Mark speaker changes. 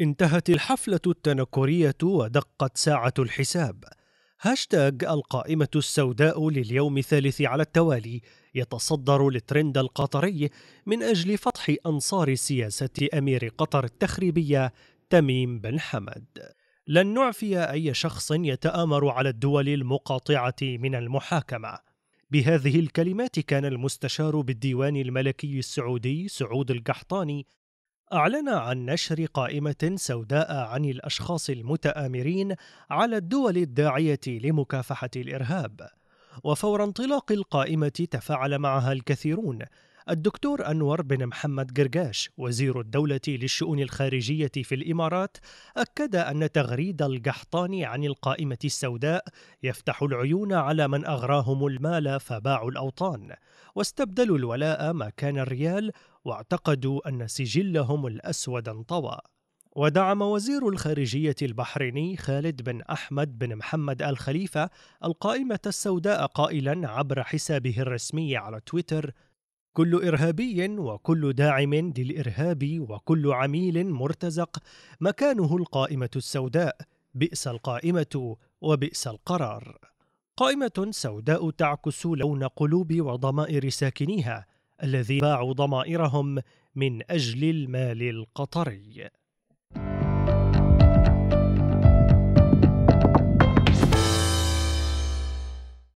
Speaker 1: انتهت الحفلة التنكرية ودقت ساعة الحساب هاشتاج القائمة السوداء لليوم الثالث على التوالي يتصدر الترند القطري من أجل فتح أنصار سياسة أمير قطر التخريبية تميم بن حمد لن نعفي أي شخص يتآمر على الدول المقاطعة من المحاكمة بهذه الكلمات كان المستشار بالديوان الملكي السعودي سعود القحطاني أعلن عن نشر قائمة سوداء عن الأشخاص المتآمرين على الدول الداعية لمكافحة الإرهاب، وفور انطلاق القائمة تفاعل معها الكثيرون الدكتور أنور بن محمد قرقاش وزير الدولة للشؤون الخارجية في الإمارات أكد أن تغريد القحطاني عن القائمة السوداء يفتح العيون على من أغراهم المال فباعوا الأوطان واستبدلوا الولاء مكان الريال واعتقدوا أن سجلهم الأسود انطوى ودعم وزير الخارجية البحريني خالد بن أحمد بن محمد آل خليفة القائمة السوداء قائلا عبر حسابه الرسمي على تويتر كل إرهابي وكل داعم للإرهاب وكل عميل مرتزق مكانه القائمة السوداء بئس القائمة وبئس القرار قائمة سوداء تعكس لون قلوب وضمائر ساكنيها الذي باعوا ضمائرهم من أجل المال القطري